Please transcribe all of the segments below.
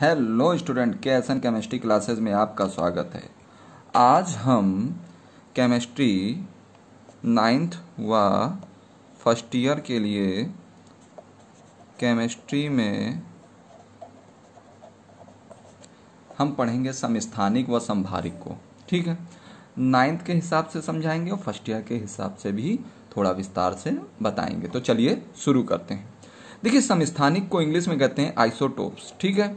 hello student K S chemistry classes में आपका स्वागत है आज हम केमिस्ट्री नाइन्थ व फर्स्ट ईयर के लिए केमिस्ट्री में हम पढ़ेंगे समस्थानिक व संभारिक को ठीक है नाइन्थ के हिसाब से समझाएंगे और फर्स्ट ईयर के हिसाब से भी थोड़ा विस्तार से बताएंगे तो चलिए शुरू करते हैं देखिए समस्थानिक को इंग्लिश में कहते हैं आइसोटोप्स ठीक है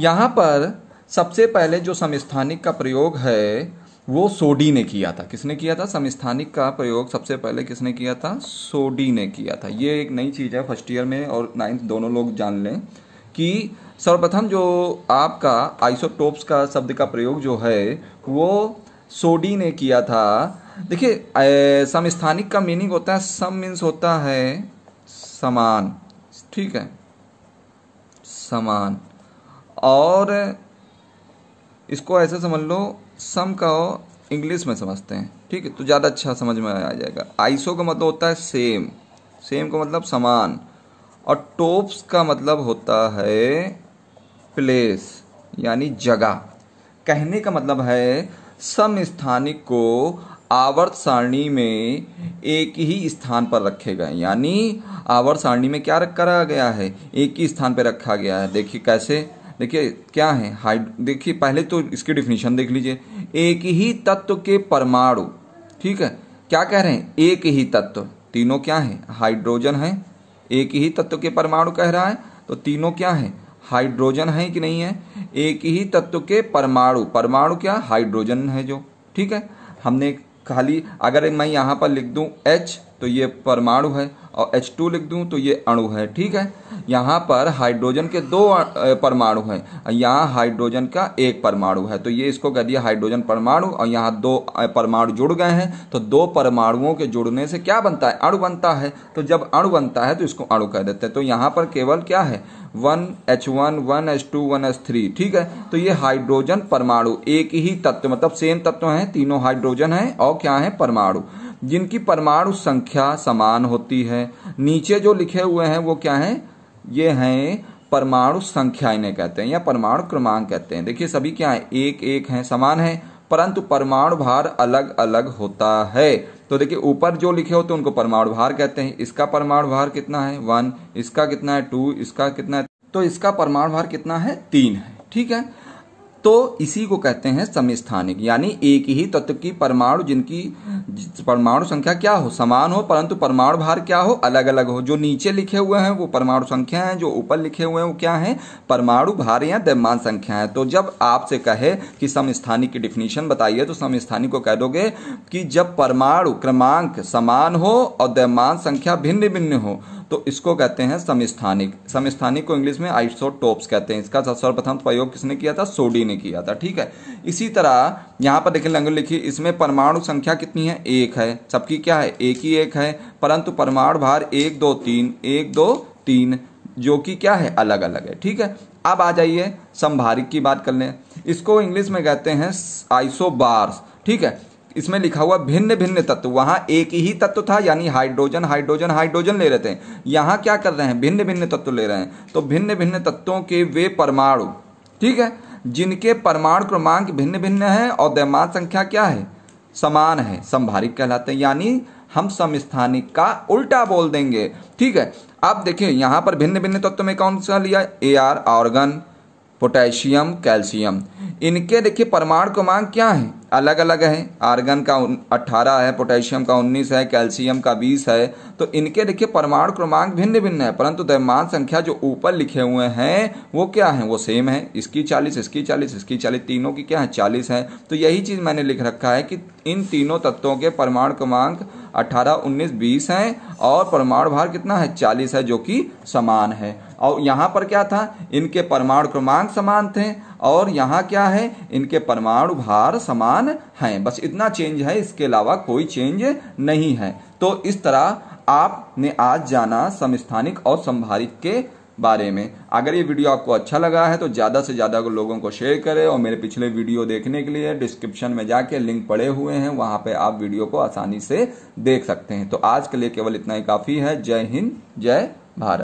यहाँ पर सबसे पहले जो समस्थानिक का प्रयोग है वो सोडी ने किया था किसने किया था समस्थानिक का प्रयोग सबसे पहले किसने किया था सोडी ने किया था ये एक नई चीज़ है फर्स्ट ईयर में और नाइन्थ दोनों लोग जान लें कि सर्वप्रथम जो आपका आइसोटोप्स का शब्द का प्रयोग जो है वो सोडी ने किया था देखिए समस्थानिक का मीनिंग होता है सम मीन्स होता है समान ठीक है समान और इसको ऐसा समझ लो सम का इंग्लिश में समझते हैं ठीक है तो ज़्यादा अच्छा समझ में आ जाएगा आइसो का मतलब होता है सेम सेम का मतलब समान और टोप्स का मतलब होता है प्लेस यानी जगह कहने का मतलब है सम स्थानिक को आवर्त सारणी में एक ही स्थान पर रखे गए यानी आवर्त सारणी में क्या रखा गया है एक ही स्थान पर रखा गया है देखिए कैसे देखिए क्या है हाइड देखिए पहले तो इसकी डिफिनेशन देख लीजिए एक ही तत्व के परमाणु ठीक है क्या कह रहे हैं एक ही तत्व तीनों क्या है हाइड्रोजन है एक ही तत्व के परमाणु कह रहा है तो तीनों क्या है हाइड्रोजन है कि नहीं है एक ही तत्व के परमाणु परमाणु क्या हाइड्रोजन है जो ठीक है हमने खाली अगर मैं यहां पर लिख दू एच तो ये परमाणु है और H2 लिख दूं तो ये अणु है ठीक है यहाँ पर हाइड्रोजन के दो परमाणु हैं यहाँ हाइड्रोजन का एक परमाणु है तो ये इसको कह दिया हाइड्रोजन परमाणु और यहाँ दो परमाणु जुड़ गए हैं तो दो परमाणुओं के जुड़ने से क्या बनता है अणु बनता है तो जब अणु बनता है तो इसको अणु कह देते हैं तो यहाँ पर केवल क्या है one H one one H two one H three ठीक है तो ये हाइड्रोजन परमाणु एक ही तत्व मतलब सेम तत्व हैं तीनों हाइड्रोजन हैं और क्या है परमाणु जिनकी परमाणु संख्या समान होती है नीचे जो लिखे हुए हैं वो क्या है ये हैं परमाणु संख्या इन्हें कहते हैं या परमाणु क्रमांक कहते हैं देखिए सभी क्या है एक एक है समान है परंतु परमाणु भार अलग अलग होता है तो देखिए ऊपर जो लिखे होते हैं उनको परमाणु भार कहते हैं इसका परमाणु भार कितना है वन इसका कितना है टू इसका कितना है तो इसका परमाणु भार कितना है तीन है ठीक है तो इसी को कहते हैं समस्थानिक यानी एक ही तत्व की परमाणु जिनकी परमाणु संख्या क्या हो समान हो परंतु परमाणु भार क्या हो अलग अलग हो जो नीचे लिखे हुए हैं वो परमाणु संख्या है जो ऊपर लिखे हुए हैं वो क्या है परमाणु भार या द्रव्यमान संख्या है तो जब आपसे कहे कि समस्थानिक की डिफिनीशन बताइए तो समस्थानिक को कह दोगे कि जब परमाणु क्रमांक समान हो और द्रव्यमान संख्या भिन्न भिन्न हो तो इसको कहते हैं समस्थानिक समस्थानिक को इंग्लिश में आइसोटोप्स कहते हैं इसका सर्वप्रथम प्रयोग किसने किया था सोडी ने किया था ठीक है इसी तरह यहाँ पर देखिए लंग लिखी इसमें परमाणु संख्या कितनी है एक है सबकी क्या है एक ही एक है परंतु परमाणु भार एक दो तीन एक दो तीन जो कि क्या है अलग अलग है ठीक है अब आ जाइए संभारिक की बात कर लें इसको इंग्लिश में कहते हैं आइसोबार्स ठीक है इसमें लिखा हुआ भिन्न भिन्न तत्व वहां एक ही तत्व था यानी हाइड्रोजन हाइड्रोजन हाइड्रोजन ले रहे थे यहाँ क्या कर रहे हैं भिन्न भिन्न तत्व ले रहे हैं तो भिन्न भिन्न तत्वों के वे परमाणु ठीक है जिनके परमाणु क्रमांक भिन्न भिन्न है और दैमान संख्या क्या है समान है संभारिक कहलाते हैं यानी हम समस्थानिक का उल्टा बोल देंगे ठीक है अब देखिए यहां पर भिन्न भिन्न तत्व में कौन सा लिया A R argon potassium calcium इनके देखिए परमाणु क्रमांक क्या है अलग अलग हैं आर्गन का 18 है पोटेशियम का उन्नीस है कैल्शियम का बीस है तो इनके देखिए परमाणु क्रमांक भिन्न भिन्न है परंतु द्रव्यमान संख्या जो ऊपर लिखे हुए हैं वो क्या है वो सेम है इसकी चालीस इसकी चालीस इसकी चालीस तीनों की क्या है चालीस है तो यही चीज़ मैंने लिख रखा है कि इन तीनों तत्वों के परमाणु क्रमांक अट्ठारह उन्नीस बीस हैं और परमाणु भार कितना है चालीस है जो कि समान है और यहाँ पर क्या था इनके परमाणु क्रमांक समान थे और यहाँ क्या है इनके परमाणु भार समान हैं बस इतना चेंज है इसके अलावा कोई चेंज नहीं है तो इस तरह आपने आज जाना समस्थानिक और संभारित के बारे में अगर ये वीडियो आपको अच्छा लगा है तो ज़्यादा से ज़्यादा लोगों को शेयर करें और मेरे पिछले वीडियो देखने के लिए डिस्क्रिप्शन में जाके लिंक पड़े हुए हैं वहाँ पे आप वीडियो को आसानी से देख सकते हैं तो आज के लिए केवल इतना ही काफ़ी है जय हिंद जय भारत